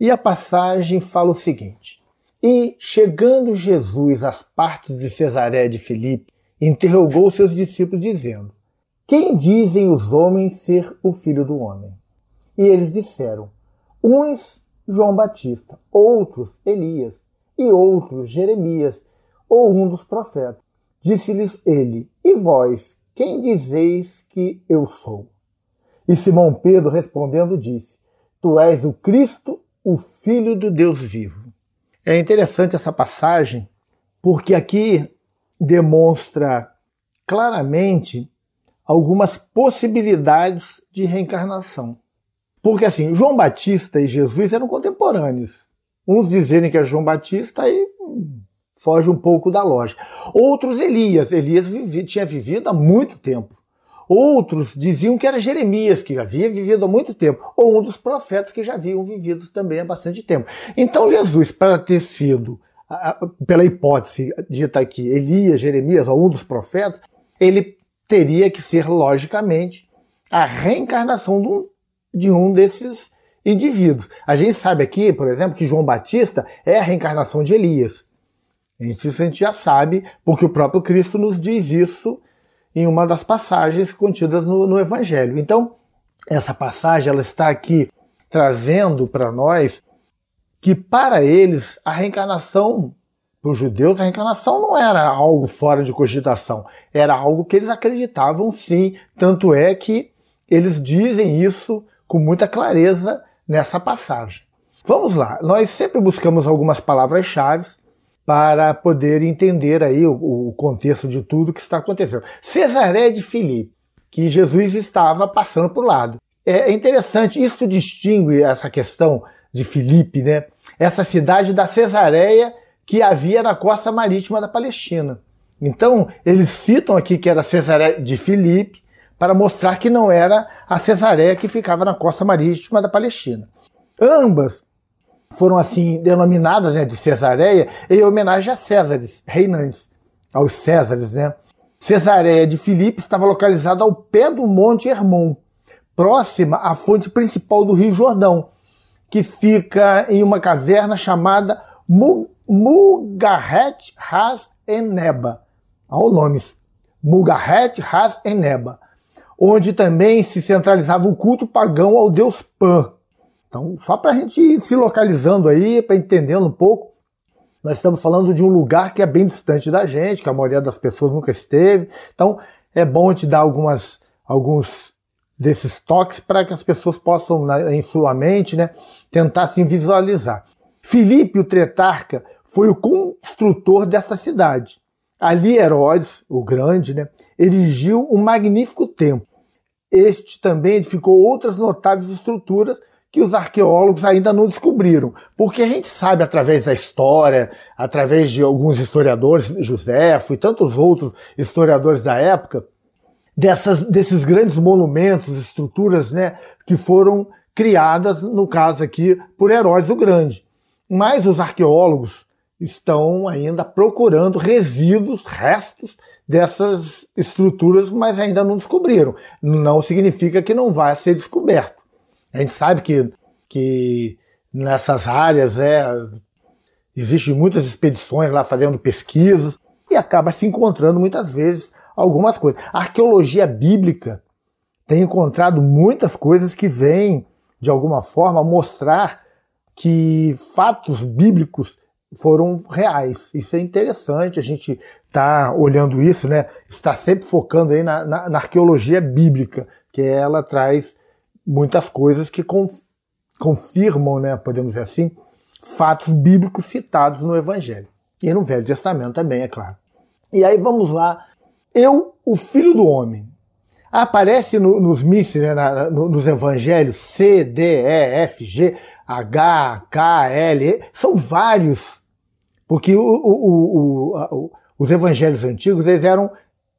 E a passagem fala o seguinte: E chegando Jesus às partes de Cesaré de Filipe, interrogou seus discípulos, dizendo: Quem dizem os homens ser o filho do homem? E eles disseram: Uns João Batista, outros Elias, e outros Jeremias, ou um dos profetas. Disse-lhes ele: E vós, quem dizeis que eu sou? E Simão Pedro respondendo disse: Tu és o Cristo, o Filho do Deus vivo. É interessante essa passagem, porque aqui demonstra claramente algumas possibilidades de reencarnação. Porque assim, João Batista e Jesus eram contemporâneos. Uns dizerem que é João Batista aí hum, foge um pouco da lógica. Outros Elias, Elias vivi, tinha vivido há muito tempo. Outros diziam que era Jeremias, que havia vivido há muito tempo, ou um dos profetas que já haviam vivido também há bastante tempo. Então Jesus, para ter sido, pela hipótese dita aqui, Elias, Jeremias, ou um dos profetas, ele teria que ser, logicamente, a reencarnação de um, de um desses indivíduos. A gente sabe aqui, por exemplo, que João Batista é a reencarnação de Elias. Isso a gente já sabe, porque o próprio Cristo nos diz isso em uma das passagens contidas no, no Evangelho. Então, essa passagem ela está aqui trazendo para nós que para eles a reencarnação, para os judeus, a reencarnação não era algo fora de cogitação, era algo que eles acreditavam sim, tanto é que eles dizem isso com muita clareza nessa passagem. Vamos lá, nós sempre buscamos algumas palavras-chave para poder entender aí o, o contexto de tudo que está acontecendo. Cesaré de Filipe, que Jesus estava passando por lado. É, é interessante, isso distingue essa questão de Filipe, né? Essa cidade da Cesareia que havia na costa marítima da Palestina. Então, eles citam aqui que era Cesareia de Filipe para mostrar que não era a Cesareia que ficava na costa marítima da Palestina. Ambas foram assim denominadas né, de Cesareia em homenagem a Césares, reinantes, aos Césares. Né? Cesareia de Filipe estava localizada ao pé do Monte Hermon, próxima à fonte principal do Rio Jordão, que fica em uma caverna chamada Mugarret Has Eneba. Ao nome, Mugarret Has Eneba, onde também se centralizava o culto pagão ao deus Pan então, só para a gente ir se localizando aí, para entendendo um pouco, nós estamos falando de um lugar que é bem distante da gente, que a maioria das pessoas nunca esteve. Então, é bom te dar algumas, alguns desses toques para que as pessoas possam, na, em sua mente, né, tentar se visualizar. Filipe, o Tretarca, foi o construtor dessa cidade. Ali Herodes, o Grande, né, erigiu um magnífico templo. Este também edificou outras notáveis estruturas que os arqueólogos ainda não descobriram. Porque a gente sabe através da história, através de alguns historiadores, Joséfo e tantos outros historiadores da época, dessas, desses grandes monumentos, estruturas, né, que foram criadas, no caso aqui, por Heróis o Grande. Mas os arqueólogos estão ainda procurando resíduos, restos dessas estruturas, mas ainda não descobriram. Não significa que não vai ser descoberto. A gente sabe que, que nessas áreas é, existem muitas expedições lá fazendo pesquisas e acaba se encontrando muitas vezes algumas coisas. A arqueologia bíblica tem encontrado muitas coisas que vêm, de alguma forma, mostrar que fatos bíblicos foram reais. Isso é interessante, a gente está olhando isso, né? está sempre focando aí na, na, na arqueologia bíblica, que ela traz muitas coisas que confirmam, né, podemos dizer assim, fatos bíblicos citados no Evangelho. E no Velho Testamento também, é claro. E aí vamos lá. Eu, o Filho do Homem. Aparece no, nos mísseis, né, na, no, nos evangelhos C, D, E, F, G, H, K, L, e, são vários. Porque o, o, o, os evangelhos antigos eles eram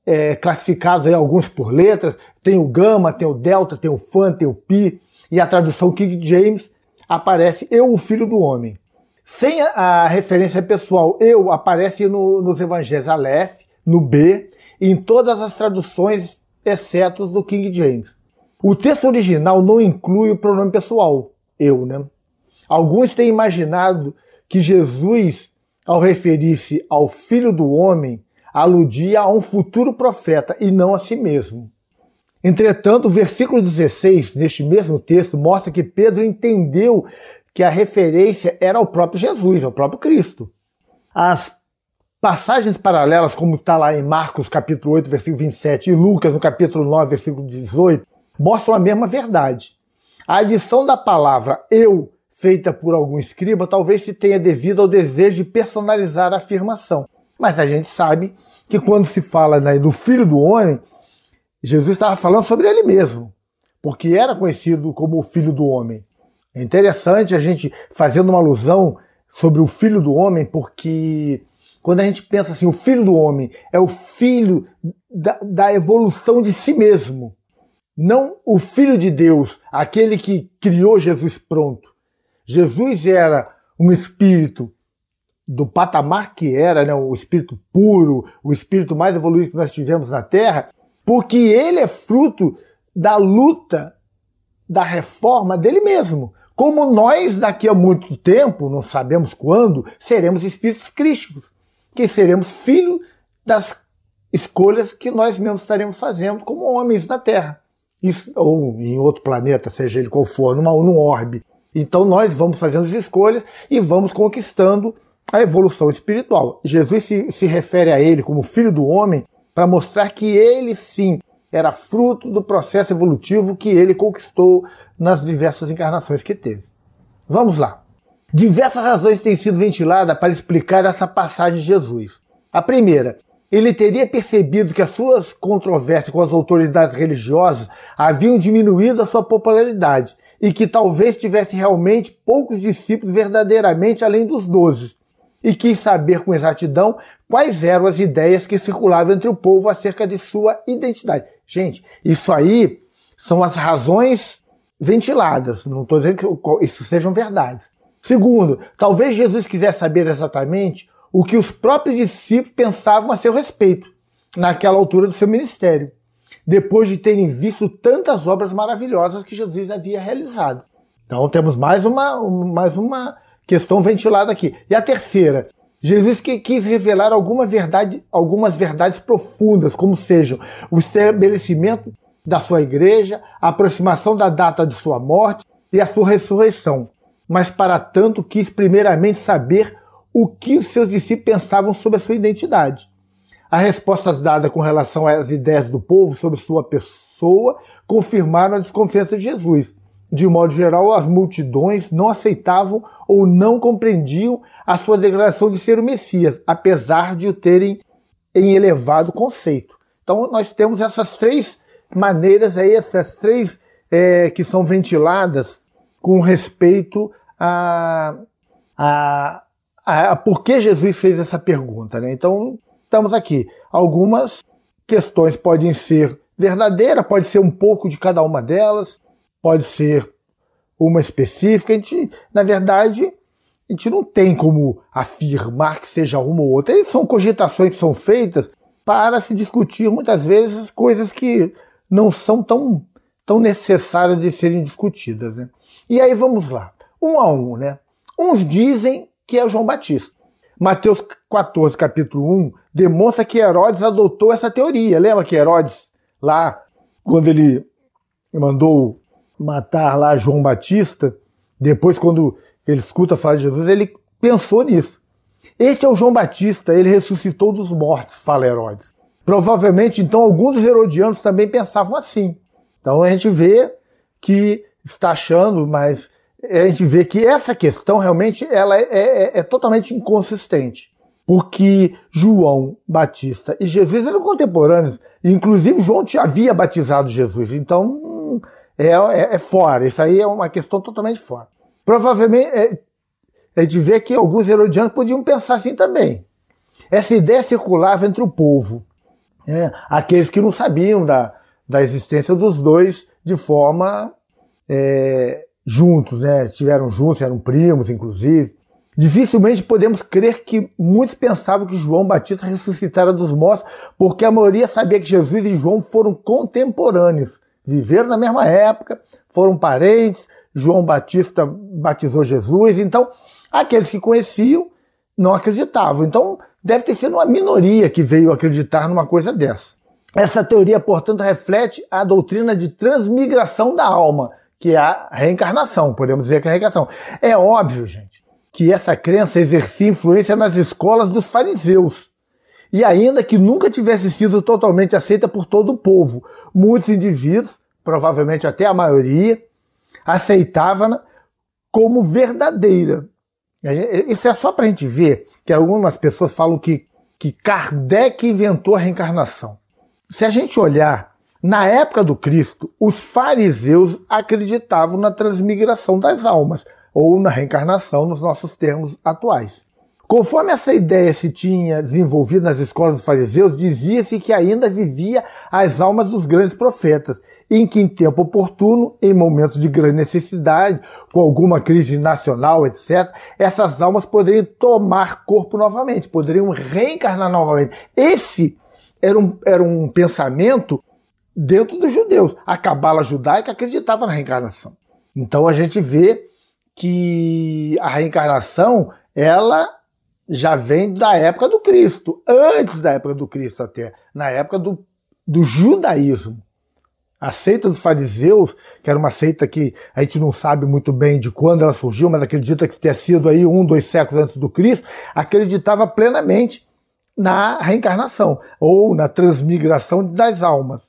é, classificados aí, alguns por letras, tem o gama, tem o delta, tem o fã, tem o pi, e a tradução King James aparece eu, o filho do homem. Sem a, a referência pessoal, eu aparece no, nos evangelhos Aleph, no B, em todas as traduções, exceto do King James. O texto original não inclui o pronome pessoal, eu, né? Alguns têm imaginado que Jesus, ao referir-se ao Filho do Homem, aludia a um futuro profeta e não a si mesmo. Entretanto, o versículo 16 deste mesmo texto mostra que Pedro entendeu que a referência era ao próprio Jesus, ao próprio Cristo. As passagens paralelas, como está lá em Marcos capítulo 8, versículo 27 e Lucas no capítulo 9, versículo 18, mostram a mesma verdade. A adição da palavra eu feita por algum escriba talvez se tenha devido ao desejo de personalizar a afirmação. Mas a gente sabe que quando se fala né, do filho do homem, Jesus estava falando sobre ele mesmo, porque era conhecido como o Filho do Homem. É interessante a gente fazendo uma alusão sobre o Filho do Homem, porque quando a gente pensa assim, o Filho do Homem é o filho da, da evolução de si mesmo, não o Filho de Deus, aquele que criou Jesus pronto. Jesus era um espírito do patamar que era, né, o espírito puro, o espírito mais evoluído que nós tivemos na Terra, porque ele é fruto da luta, da reforma dele mesmo. Como nós, daqui a muito tempo, não sabemos quando, seremos espíritos críticos, que seremos filhos das escolhas que nós mesmos estaremos fazendo como homens na Terra, ou em outro planeta, seja ele qual for, numa, num orbe. Então nós vamos fazendo as escolhas e vamos conquistando a evolução espiritual. Jesus se, se refere a ele como filho do homem para mostrar que ele sim era fruto do processo evolutivo que ele conquistou nas diversas encarnações que teve. Vamos lá. Diversas razões têm sido ventiladas para explicar essa passagem de Jesus. A primeira, ele teria percebido que as suas controvérsias com as autoridades religiosas haviam diminuído a sua popularidade e que talvez tivesse realmente poucos discípulos verdadeiramente além dos doze, e quis saber com exatidão quais eram as ideias que circulavam entre o povo acerca de sua identidade. Gente, isso aí são as razões ventiladas, não estou dizendo que isso sejam verdades. Segundo, talvez Jesus quisesse saber exatamente o que os próprios discípulos pensavam a seu respeito naquela altura do seu ministério, depois de terem visto tantas obras maravilhosas que Jesus havia realizado. Então temos mais uma, mais uma questão ventilada aqui. E a terceira, Jesus que quis revelar alguma verdade, algumas verdades profundas, como sejam o estabelecimento da sua igreja, a aproximação da data de sua morte e a sua ressurreição. Mas para tanto quis primeiramente saber o que os seus discípulos pensavam sobre a sua identidade. As respostas dadas com relação às ideias do povo sobre sua pessoa confirmaram a desconfiança de Jesus. De modo geral, as multidões não aceitavam ou não compreendiam a sua declaração de ser o Messias, apesar de o terem em elevado conceito. Então, nós temos essas três maneiras aí, essas três é, que são ventiladas com respeito a, a, a, a por que Jesus fez essa pergunta. Né? Então, estamos aqui. Algumas questões podem ser verdadeiras, pode ser um pouco de cada uma delas pode ser uma específica. A gente, na verdade, a gente não tem como afirmar que seja uma ou outra. E são cogitações que são feitas para se discutir muitas vezes coisas que não são tão, tão necessárias de serem discutidas. Né? E aí vamos lá, um a um, né? Uns dizem que é João Batista. Mateus 14, capítulo 1, demonstra que Herodes adotou essa teoria. Lembra que Herodes, lá, quando ele mandou matar lá João Batista, depois quando ele escuta falar de Jesus, ele pensou nisso. Este é o João Batista, ele ressuscitou dos mortos, fala Herodes. Provavelmente, então, alguns dos herodianos também pensavam assim. Então a gente vê que está achando, mas a gente vê que essa questão realmente ela é, é, é, é totalmente inconsistente. Porque João Batista e Jesus eram contemporâneos. Inclusive, João tinha havia batizado Jesus. Então, é, é, é fora. Isso aí é uma questão totalmente fora. Provavelmente, é, é de ver que alguns herodianos podiam pensar assim também. Essa ideia circulava entre o povo, né? aqueles que não sabiam da, da existência dos dois de forma é, juntos, né? tiveram juntos, eram primos, inclusive. Dificilmente podemos crer que muitos pensavam que João Batista ressuscitara dos mortos, porque a maioria sabia que Jesus e João foram contemporâneos, viveram na mesma época, foram parentes, João Batista batizou Jesus, então aqueles que conheciam não acreditavam. Então deve ter sido uma minoria que veio acreditar numa coisa dessa. Essa teoria, portanto, reflete a doutrina de transmigração da alma, que é a reencarnação, podemos dizer que é a reencarnação. É óbvio, gente, que essa crença exercia influência nas escolas dos fariseus, e ainda que nunca tivesse sido totalmente aceita por todo o povo. Muitos indivíduos, provavelmente até a maioria, aceitavam na como verdadeira. Isso é só para a gente ver que algumas pessoas falam que, que Kardec inventou a reencarnação. Se a gente olhar, na época do Cristo, os fariseus acreditavam na transmigração das almas, ou na reencarnação nos nossos termos atuais. Conforme essa ideia se tinha desenvolvido nas escolas dos fariseus, dizia-se que ainda vivia as almas dos grandes profetas, em que em tempo oportuno, em momentos de grande necessidade, com alguma crise nacional, etc., essas almas poderiam tomar corpo novamente, poderiam reencarnar novamente. Esse era um, era um pensamento dentro dos judeus. A cabala judaica acreditava na reencarnação. Então a gente vê que a reencarnação, ela já vem da época do Cristo, antes da época do Cristo até, na época do, do judaísmo. A seita dos fariseus, que era uma seita que a gente não sabe muito bem de quando ela surgiu, mas acredita que tenha sido aí um, dois séculos antes do Cristo, acreditava plenamente na reencarnação ou na transmigração das almas,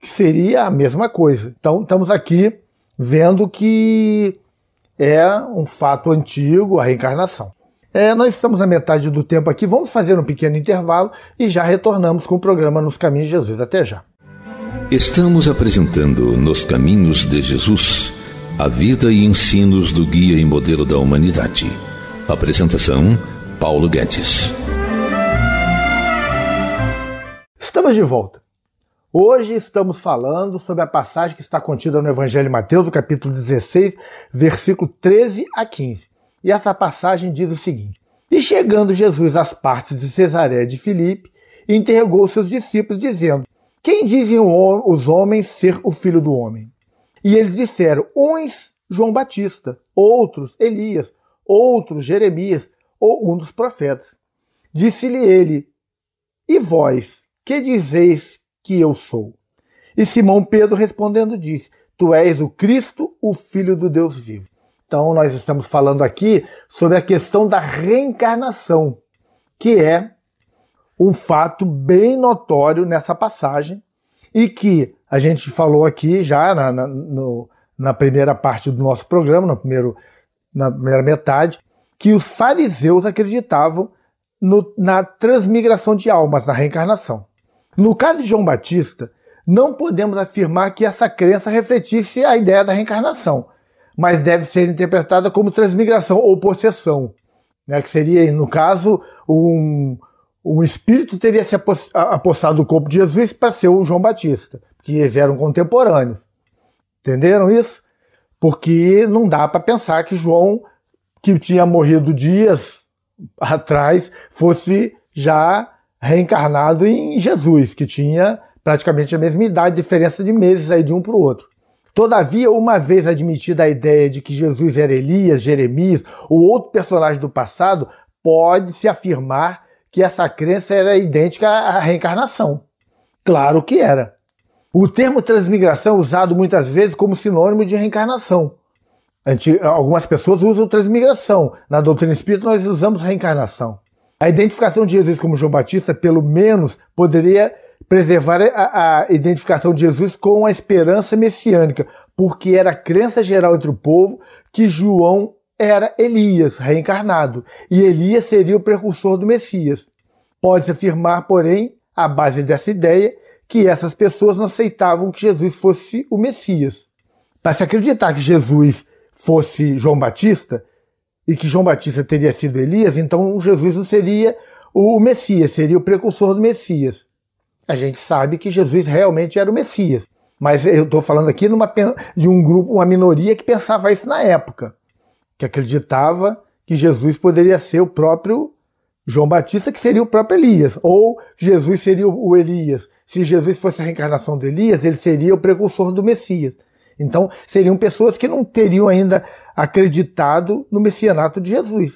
que seria a mesma coisa. Então estamos aqui vendo que é um fato antigo a reencarnação. É, nós estamos na metade do tempo aqui, vamos fazer um pequeno intervalo e já retornamos com o programa Nos Caminhos de Jesus. Até já. Estamos apresentando Nos Caminhos de Jesus, a vida e ensinos do guia e modelo da humanidade. Apresentação: Paulo Guedes. Estamos de volta. Hoje estamos falando sobre a passagem que está contida no Evangelho de Mateus, capítulo 16, versículo 13 a 15. E essa passagem diz o seguinte: E chegando Jesus às partes de Cesaré de Filipe, interrogou seus discípulos, dizendo: Quem dizem os homens ser o filho do homem? E eles disseram: Uns João Batista, outros Elias, outros Jeremias, ou um dos profetas. Disse-lhe ele: E vós, que dizeis que eu sou? E Simão Pedro respondendo disse: Tu és o Cristo, o Filho do Deus vivo. Então, nós estamos falando aqui sobre a questão da reencarnação, que é um fato bem notório nessa passagem e que a gente falou aqui já na, na, no, na primeira parte do nosso programa, no primeiro, na primeira metade, que os fariseus acreditavam no, na transmigração de almas, na reencarnação. No caso de João Batista, não podemos afirmar que essa crença refletisse a ideia da reencarnação, mas deve ser interpretada como transmigração ou possessão, né? que seria, no caso, um, um espírito teria se apossado do corpo de Jesus para ser o João Batista, que eles eram contemporâneos. Entenderam isso? Porque não dá para pensar que João, que tinha morrido dias atrás, fosse já reencarnado em Jesus, que tinha praticamente a mesma idade, diferença de meses aí de um para o outro. Todavia, uma vez admitida a ideia de que Jesus era Elias, Jeremias ou outro personagem do passado, pode-se afirmar que essa crença era idêntica à reencarnação. Claro que era. O termo transmigração é usado muitas vezes como sinônimo de reencarnação. Algumas pessoas usam transmigração. Na doutrina espírita, nós usamos reencarnação. A identificação de Jesus como João Batista, pelo menos, poderia preservar a, a identificação de Jesus com a esperança messiânica, porque era crença geral entre o povo que João era Elias reencarnado, e Elias seria o precursor do Messias. Pode-se afirmar, porém, à base dessa ideia, que essas pessoas não aceitavam que Jesus fosse o Messias. Para se acreditar que Jesus fosse João Batista e que João Batista teria sido Elias, então Jesus não seria o Messias, seria o precursor do Messias. A gente sabe que Jesus realmente era o Messias. Mas eu estou falando aqui numa, de um grupo, uma minoria que pensava isso na época, que acreditava que Jesus poderia ser o próprio João Batista, que seria o próprio Elias, ou Jesus seria o Elias. Se Jesus fosse a reencarnação de Elias, ele seria o precursor do Messias. Então, seriam pessoas que não teriam ainda acreditado no messianato de Jesus.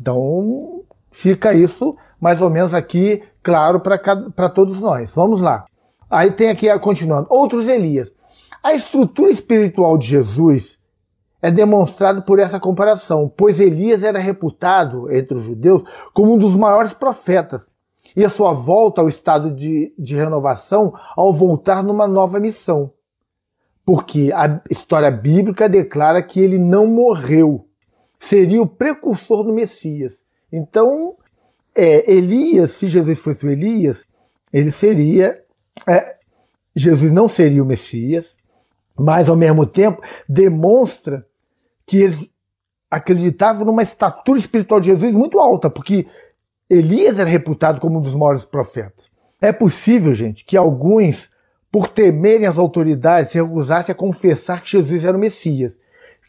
Então, fica isso mais ou menos aqui, claro, para todos nós. Vamos lá. Aí tem aqui, continuando, outros Elias. A estrutura espiritual de Jesus é demonstrada por essa comparação, pois Elias era reputado entre os judeus como um dos maiores profetas. E a sua volta ao estado de, de renovação ao voltar numa nova missão. Porque a história bíblica declara que ele não morreu. Seria o precursor do Messias. Então, é, Elias, se Jesus fosse o Elias, ele seria. É, Jesus não seria o Messias, mas ao mesmo tempo demonstra que eles acreditavam numa estatura espiritual de Jesus muito alta, porque Elias era reputado como um dos maiores profetas. É possível, gente, que alguns, por temerem as autoridades, se recusassem a confessar que Jesus era o Messias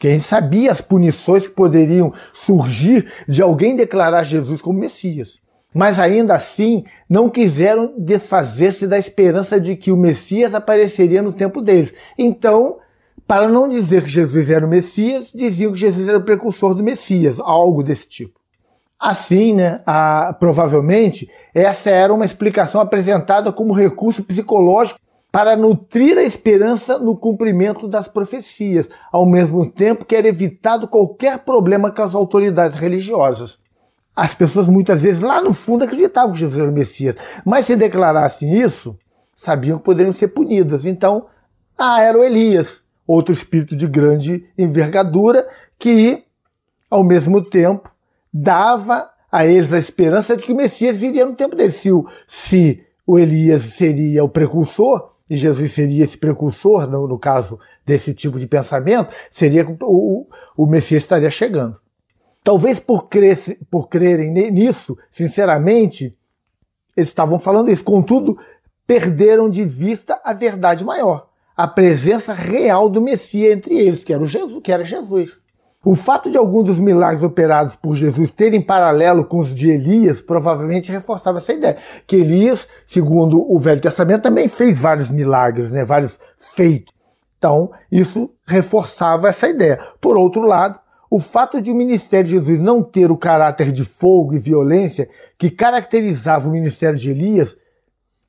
que a gente sabia as punições que poderiam surgir de alguém declarar Jesus como Messias. Mas ainda assim, não quiseram desfazer-se da esperança de que o Messias apareceria no tempo deles. Então, para não dizer que Jesus era o Messias, diziam que Jesus era o precursor do Messias, algo desse tipo. Assim, né, a, provavelmente, essa era uma explicação apresentada como recurso psicológico para nutrir a esperança no cumprimento das profecias, ao mesmo tempo que era evitado qualquer problema com as autoridades religiosas. As pessoas muitas vezes lá no fundo acreditavam que Jesus era o Messias, mas se declarassem isso, sabiam que poderiam ser punidas. Então, ah, era o Elias, outro espírito de grande envergadura que, ao mesmo tempo, dava a eles a esperança de que o Messias viria no tempo dele. Se o, se o Elias seria o precursor, e Jesus seria esse precursor, no, no caso desse tipo de pensamento, seria o, o Messias estaria chegando. Talvez por, crer, por crerem nisso, sinceramente, eles estavam falando isso, contudo, perderam de vista a verdade maior, a presença real do Messias entre eles, que era, Jesus, que era Jesus. O fato de alguns dos milagres operados por Jesus terem paralelo com os de Elias provavelmente reforçava essa ideia. Que Elias, segundo o Velho Testamento, também fez vários milagres, né, vários feitos. Então, isso reforçava essa ideia. Por outro lado, o fato de o ministério de Jesus não ter o caráter de fogo e violência que caracterizava o ministério de Elias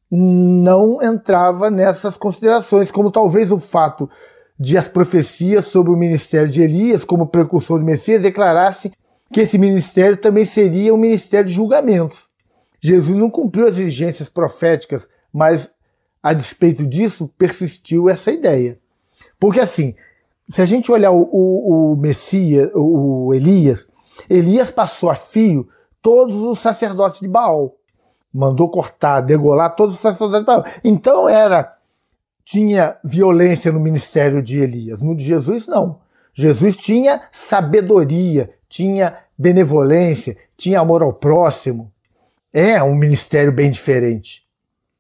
não entrava nessas considerações, como talvez o fato de as profecias sobre o ministério de Elias como precursor do Messias declarasse que esse ministério também seria um ministério de julgamentos. Jesus não cumpriu as exigências proféticas, mas a despeito disso persistiu essa ideia. Porque assim, se a gente olhar o, o, o Messias, o Elias, Elias passou a fio todos os sacerdotes de Baal. Mandou cortar, degolar todos os sacerdotes de Baal. Então era tinha violência no ministério de Elias. No de Jesus, não. Jesus tinha sabedoria, tinha benevolência, tinha amor ao próximo. É um ministério bem diferente.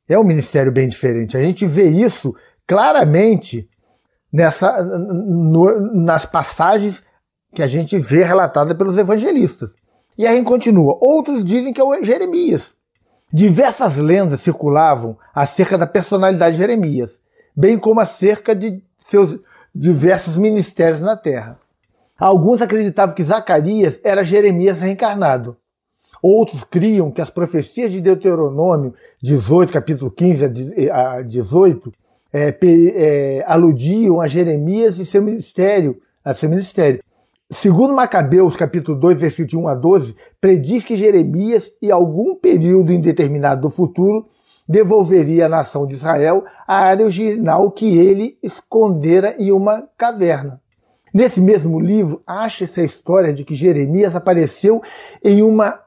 É um ministério bem diferente. A gente vê isso claramente nessa, no, nas passagens que a gente vê relatada pelos evangelistas. E aí continua. Outros dizem que é o Jeremias. Diversas lendas circulavam acerca da personalidade de Jeremias bem como acerca de seus diversos ministérios na terra. Alguns acreditavam que Zacarias era Jeremias reencarnado. Outros criam que as profecias de Deuteronômio 18, capítulo 15 a 18, é, é, aludiam a Jeremias e seu ministério, a seu ministério. Segundo Macabeus, capítulo 2, versículo de 1 a 12, prediz que Jeremias, em algum período indeterminado do futuro, devolveria à nação de Israel a área original que ele escondera em uma caverna. Nesse mesmo livro, acha-se a história de que Jeremias apareceu em uma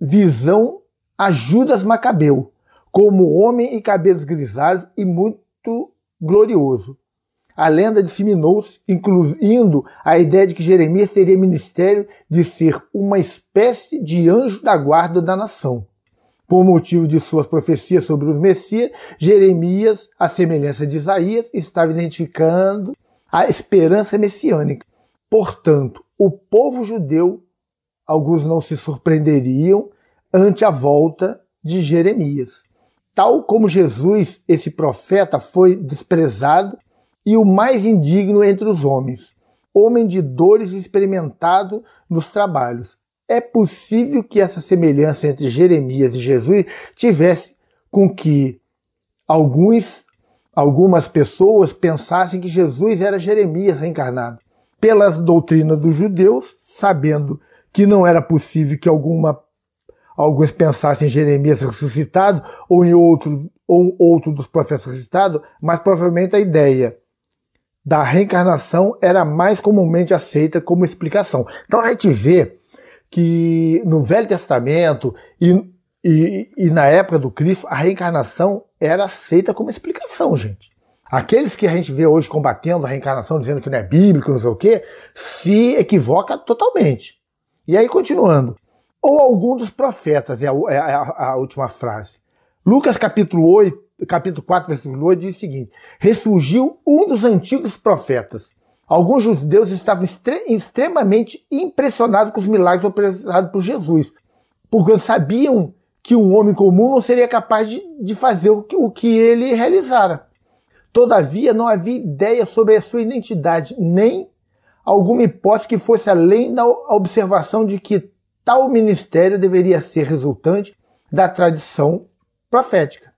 visão a Judas Macabeu, como homem e cabelos grisalhos e muito glorioso. A lenda disseminou-se, incluindo a ideia de que Jeremias teria ministério de ser uma espécie de anjo da guarda da nação. Por motivo de suas profecias sobre o Messias, Jeremias, à semelhança de Isaías, estava identificando a esperança messiânica. Portanto, o povo judeu, alguns não se surpreenderiam ante a volta de Jeremias. Tal como Jesus, esse profeta foi desprezado e o mais indigno entre os homens, homem de dores experimentado nos trabalhos, é possível que essa semelhança entre Jeremias e Jesus tivesse com que alguns, algumas pessoas pensassem que Jesus era Jeremias reencarnado. Pela doutrina dos judeus, sabendo que não era possível que alguma, alguns pensassem em Jeremias ressuscitado ou em outro, ou outro dos profetas ressuscitados, mas provavelmente a ideia da reencarnação era mais comumente aceita como explicação. Então a gente vê que no Velho Testamento e, e, e na época do Cristo, a reencarnação era aceita como explicação, gente. Aqueles que a gente vê hoje combatendo a reencarnação, dizendo que não é bíblico, não sei o quê, se equivoca totalmente. E aí, continuando. Ou algum dos profetas, é a, é a, a última frase. Lucas capítulo 8, capítulo 4, versículo 8, diz o seguinte: Ressurgiu um dos antigos profetas, Alguns judeus estavam extre extremamente impressionados com os milagres operados por Jesus, porque sabiam que um homem comum não seria capaz de, de fazer o que, o que ele realizara. Todavia, não havia ideia sobre a sua identidade, nem alguma hipótese que fosse além da observação de que tal ministério deveria ser resultante da tradição profética.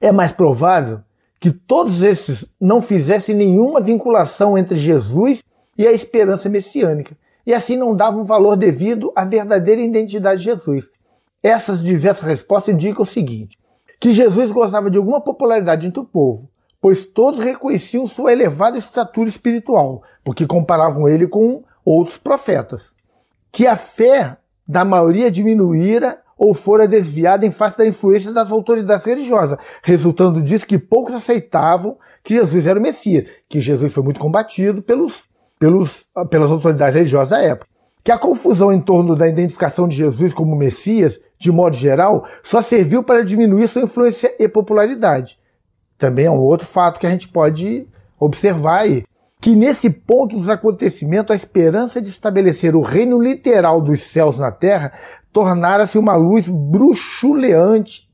É mais provável que todos esses não fizessem nenhuma vinculação entre Jesus e a esperança messiânica, e assim não davam valor devido à verdadeira identidade de Jesus. Essas diversas respostas indicam o seguinte: que Jesus gozava de alguma popularidade entre o povo, pois todos reconheciam sua elevada estatura espiritual, porque comparavam ele com outros profetas. Que a fé da maioria diminuíra ou fora desviada em face da influência das autoridades religiosas, resultando disso que poucos aceitavam que Jesus era o Messias, que Jesus foi muito combatido pelos, pelos, ah, pelas autoridades religiosas da época. Que a confusão em torno da identificação de Jesus como Messias, de modo geral, só serviu para diminuir sua influência e popularidade. Também é um outro fato que a gente pode observar aí que nesse ponto dos acontecimentos a esperança de estabelecer o reino literal dos céus na terra tornara-se uma luz bruxuleante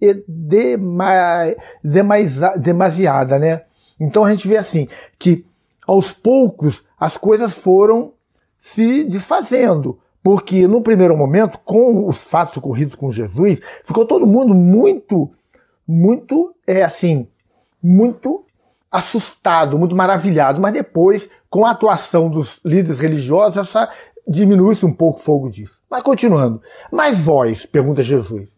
e demais, demais, demasiada, né? Então a gente vê assim, que aos poucos as coisas foram se desfazendo, porque no primeiro momento, com os fatos ocorridos com Jesus, ficou todo mundo muito, muito, é assim, muito assustado, muito maravilhado, mas depois, com a atuação dos líderes religiosos, essa diminui-se um pouco o fogo disso. Mas continuando. Mas vós, pergunta Jesus.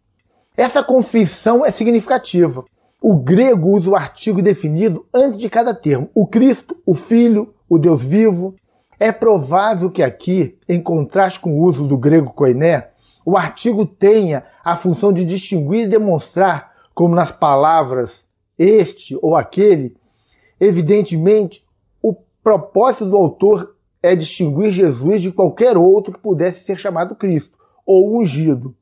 Essa confissão é significativa. O grego usa o artigo definido antes de cada termo. O Cristo, o Filho, o Deus vivo. É provável que aqui, em contraste com o uso do grego koiné, o artigo tenha a função de distinguir e demonstrar, como nas palavras este ou aquele, evidentemente o propósito do autor é distinguir Jesus de qualquer outro que pudesse ser chamado Cristo ou ungido,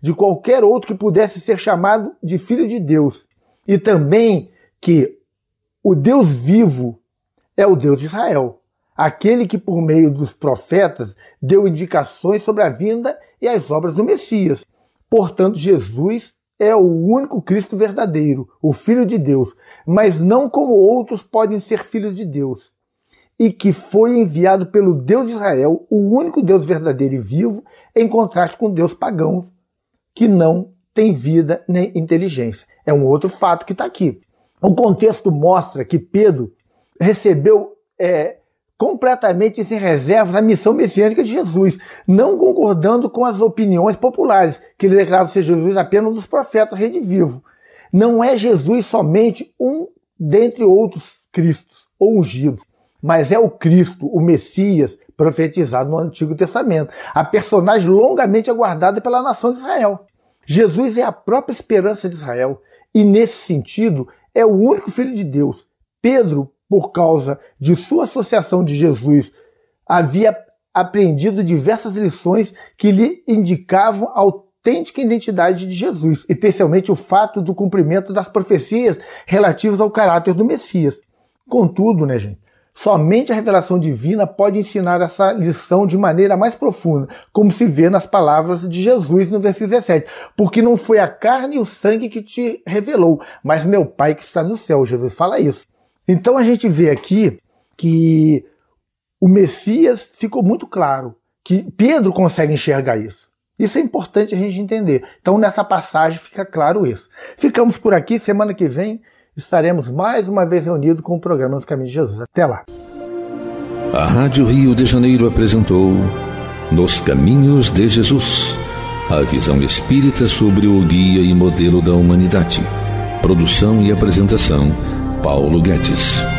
de qualquer outro que pudesse ser chamado de filho de Deus, e também que o Deus vivo é o Deus de Israel, aquele que por meio dos profetas deu indicações sobre a vinda e as obras do Messias. Portanto, Jesus é o único Cristo verdadeiro, o Filho de Deus, mas não como outros podem ser filhos de Deus e que foi enviado pelo Deus de Israel, o único Deus verdadeiro e vivo, em contraste com Deus pagão, que não tem vida nem inteligência. É um outro fato que está aqui. O contexto mostra que Pedro recebeu é, completamente sem reservas a missão messiânica de Jesus, não concordando com as opiniões populares, que declaravam ser Jesus apenas um dos profetas, rei vivo. Não é Jesus somente um dentre outros Cristos ou ungidos mas é o Cristo, o Messias, profetizado no Antigo Testamento, a personagem longamente aguardada pela nação de Israel. Jesus é a própria esperança de Israel e, nesse sentido, é o único filho de Deus. Pedro, por causa de sua associação de Jesus, havia aprendido diversas lições que lhe indicavam a autêntica identidade de Jesus, especialmente o fato do cumprimento das profecias relativas ao caráter do Messias. Contudo, né, gente? Somente a revelação divina pode ensinar essa lição de maneira mais profunda, como se vê nas palavras de Jesus no versículo 17. Porque não foi a carne e o sangue que te revelou, mas meu Pai que está no céu. Jesus fala isso. Então a gente vê aqui que o Messias ficou muito claro, que Pedro consegue enxergar isso. Isso é importante a gente entender. Então nessa passagem fica claro isso. Ficamos por aqui, semana que vem estaremos mais uma vez reunidos com o programa Nos Caminhos de Jesus. Até lá! A Rádio Rio de Janeiro apresentou Nos Caminhos de Jesus a visão espírita sobre o guia e modelo da humanidade. Produção e apresentação, Paulo Guedes.